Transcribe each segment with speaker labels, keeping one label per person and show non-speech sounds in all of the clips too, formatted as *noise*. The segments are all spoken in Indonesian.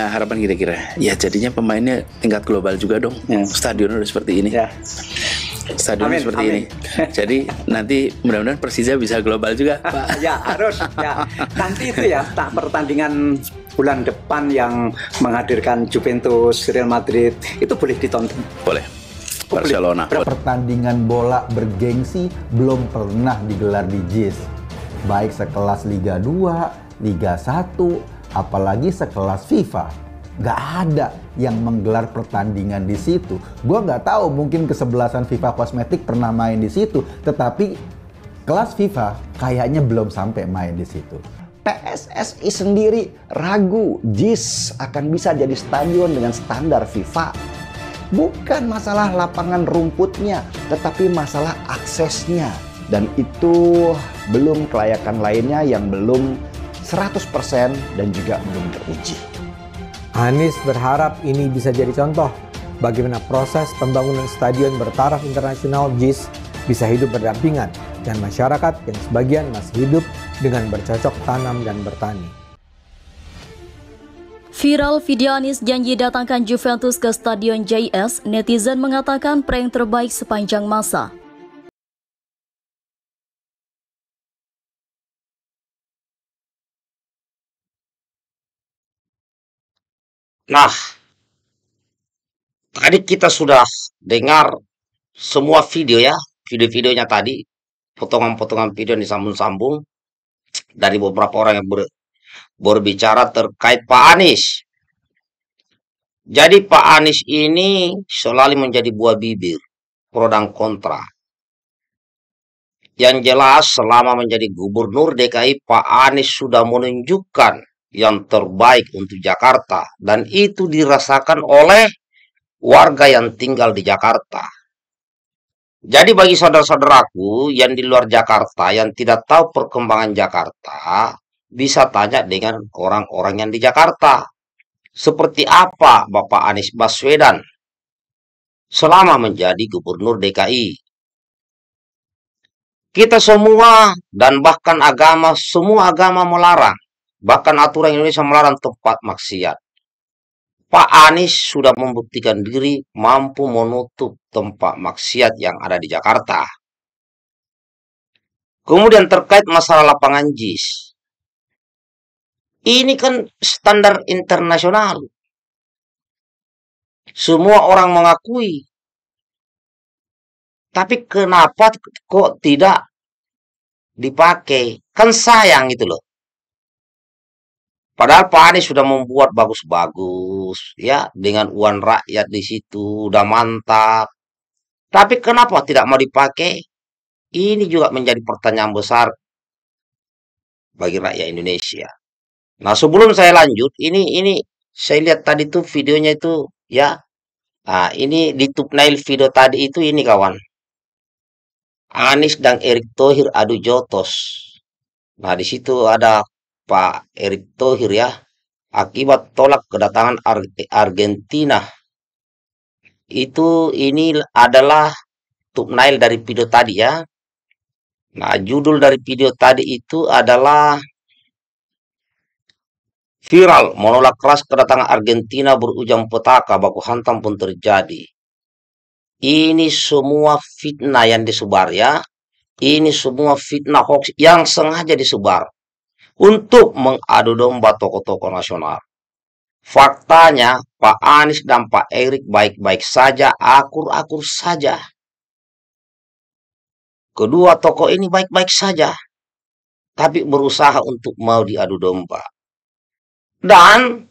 Speaker 1: Eh, harapan kira-kira ya jadinya pemainnya tingkat global juga dong ya. stadion udah seperti ini ya. stadion amin, seperti amin. ini jadi nanti mudah-mudahan Persija bisa global juga Pak. *laughs* ya harus ya nanti itu ya tak pertandingan bulan depan yang menghadirkan Juventus Real Madrid itu boleh ditonton boleh Barcelona boleh. pertandingan bola bergengsi belum pernah digelar di JIS baik sekelas Liga 2 Liga 1 apalagi sekelas FIFA Gak ada yang menggelar pertandingan di situ. Gua nggak tahu mungkin kesebelasan FIFA kosmetik pernah main di situ, tetapi kelas FIFA kayaknya belum sampai main di situ. PSSI sendiri ragu JIS akan bisa jadi stadion dengan standar FIFA. Bukan masalah lapangan rumputnya, tetapi masalah aksesnya. Dan itu belum kelayakan lainnya yang belum 100% dan juga belum teruji. Anies berharap ini bisa jadi contoh bagaimana proses pembangunan stadion bertaraf internasional JIS bisa hidup berdampingan dan masyarakat yang sebagian masih hidup dengan bercocok tanam dan bertani. Viral video Anies janji datangkan Juventus ke Stadion JS, netizen mengatakan prank terbaik sepanjang masa. Nah, tadi kita sudah dengar semua video ya, video-videonya tadi, potongan-potongan video yang disambung-sambung dari beberapa orang yang ber, berbicara terkait Pak Anies. Jadi Pak Anies ini selalu menjadi buah bibir, pro dan kontra. Yang jelas selama menjadi gubernur DKI Pak Anies sudah menunjukkan yang terbaik untuk Jakarta dan itu dirasakan oleh warga yang tinggal di Jakarta. Jadi bagi saudara-saudaraku yang di luar Jakarta yang tidak tahu perkembangan Jakarta bisa tanya dengan orang-orang yang di Jakarta. Seperti apa Bapak Anies Baswedan selama menjadi gubernur DKI? Kita semua dan bahkan agama, semua agama melarang Bahkan aturan Indonesia melarang tempat maksiat. Pak Anies sudah membuktikan diri mampu menutup tempat maksiat yang ada di Jakarta. Kemudian terkait masalah lapangan JIS. Ini kan standar internasional. Semua orang mengakui. Tapi kenapa kok tidak dipakai? Kan sayang gitu loh. Padahal Pak Anies sudah membuat bagus-bagus, ya, dengan uang rakyat di situ, udah mantap. Tapi kenapa tidak mau dipakai? Ini juga menjadi pertanyaan besar bagi rakyat Indonesia. Nah, sebelum saya lanjut, ini ini saya lihat tadi tuh videonya itu ya. Nah, ini di thumbnail video tadi itu ini kawan. Anies dan Erick Thohir adu jotos. Nah, di situ ada Pak Erick Thohir ya akibat tolak kedatangan Ar Argentina itu ini adalah thumbnail dari video tadi ya nah judul dari video tadi itu adalah viral menolak keras kedatangan Argentina berujang petaka baku hantam pun terjadi ini semua fitnah yang disebar ya ini semua fitnah hoax yang sengaja disebar untuk mengadu domba tokoh-tokoh nasional. Faktanya, Pak Anies dan Pak Erik baik-baik saja, akur-akur saja. Kedua tokoh ini baik-baik saja, tapi berusaha untuk mau diadu domba. Dan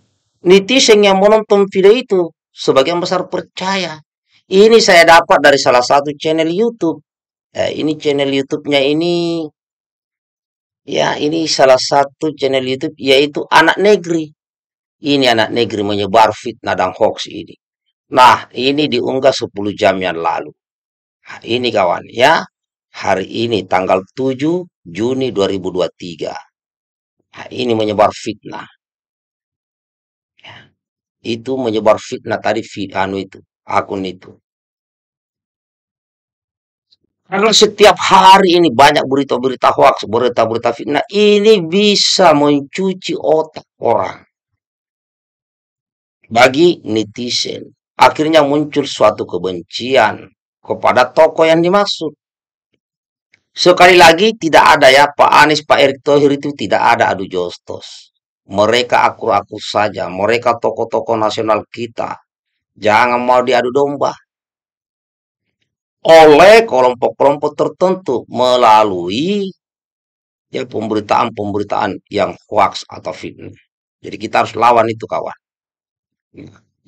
Speaker 1: netizen yang menonton video itu sebagian besar percaya. Ini saya dapat dari salah satu channel YouTube. Eh, ini channel YouTube-nya ini Ya, ini salah satu channel YouTube yaitu Anak Negeri. Ini Anak Negeri menyebar fitnah dan hoax ini. Nah, ini diunggah 10 jam yang lalu. Nah, ini kawan ya, hari ini tanggal 7 Juni 2023. Nah, ini menyebar fitnah. Ya. Itu menyebar fitnah tadi fit anu itu, akun itu. Karena setiap hari ini banyak berita-berita hoax, berita-berita fitnah. Ini bisa mencuci otak orang. Bagi netizen. Akhirnya muncul suatu kebencian kepada tokoh yang dimaksud. Sekali lagi tidak ada ya Pak Anies, Pak Erick Thohir itu tidak ada adu jostos. Mereka akur-akur saja, mereka tokoh-tokoh nasional kita. Jangan mau diadu domba oleh kelompok-kelompok tertentu melalui ya pemberitaan-pemberitaan yang hoax atau fitnah. Jadi kita harus lawan itu kawan.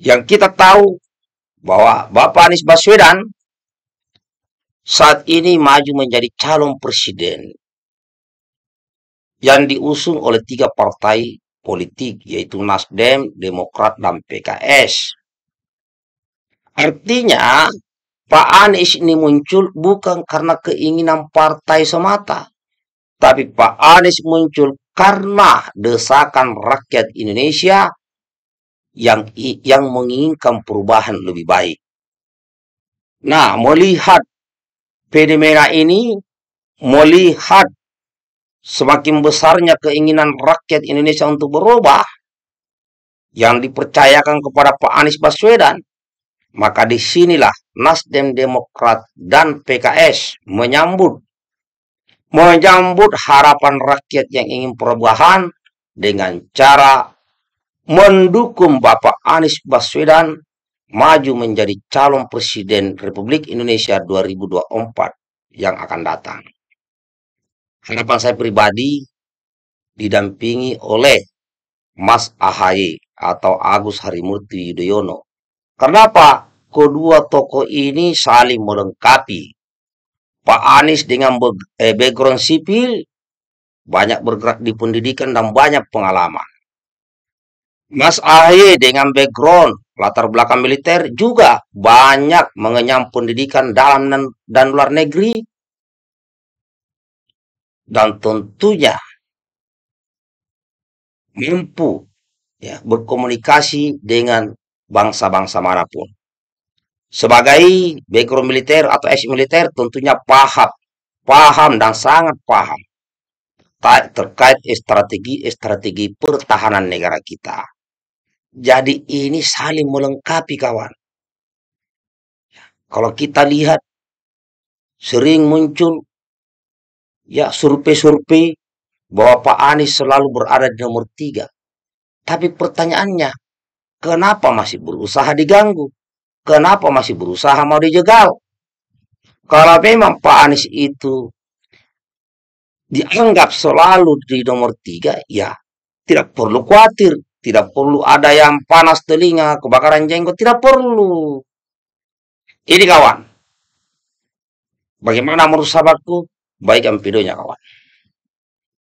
Speaker 1: Yang kita tahu bahwa Bapak Anies Baswedan saat ini maju menjadi calon presiden yang diusung oleh tiga partai politik yaitu Nasdem, Demokrat, dan PKS. Artinya Pak Anies ini muncul bukan karena keinginan partai semata, tapi Pak Anies muncul karena desakan rakyat Indonesia yang yang menginginkan perubahan lebih baik. Nah, melihat fenomena ini, melihat semakin besarnya keinginan rakyat Indonesia untuk berubah, yang dipercayakan kepada Pak Anies Baswedan, maka disinilah Nasdem Demokrat dan PKS menyambut menyambut harapan rakyat yang ingin perubahan dengan cara mendukung Bapak Anies Baswedan maju menjadi calon presiden Republik Indonesia 2024 yang akan datang. Harapan saya pribadi didampingi oleh Mas Ahaye atau Agus Harimurti Yudhoyono Kenapa? Kedua toko ini saling melengkapi. Pak Anies dengan eh, background sipil, banyak bergerak di pendidikan dan banyak pengalaman. Mas Ahy dengan background latar belakang militer juga banyak mengenyam pendidikan dalam dan luar negeri. Dan tentunya mampu ya, berkomunikasi dengan bangsa-bangsa manapun. Sebagai background militer atau ex militer tentunya paham, paham dan sangat paham terkait strategi-strategi pertahanan negara kita. Jadi ini saling melengkapi kawan. Kalau kita lihat sering muncul ya survei-survei bahwa Pak Anies selalu berada di nomor tiga. Tapi pertanyaannya, Kenapa masih berusaha diganggu? Kenapa masih berusaha mau dijegal? Kalau memang Pak Anies itu dianggap selalu di nomor tiga, ya tidak perlu khawatir. Tidak perlu ada yang panas telinga, kebakaran jenggot, tidak perlu. Ini kawan, bagaimana menurut sahabatku? Baikkan videonya kawan.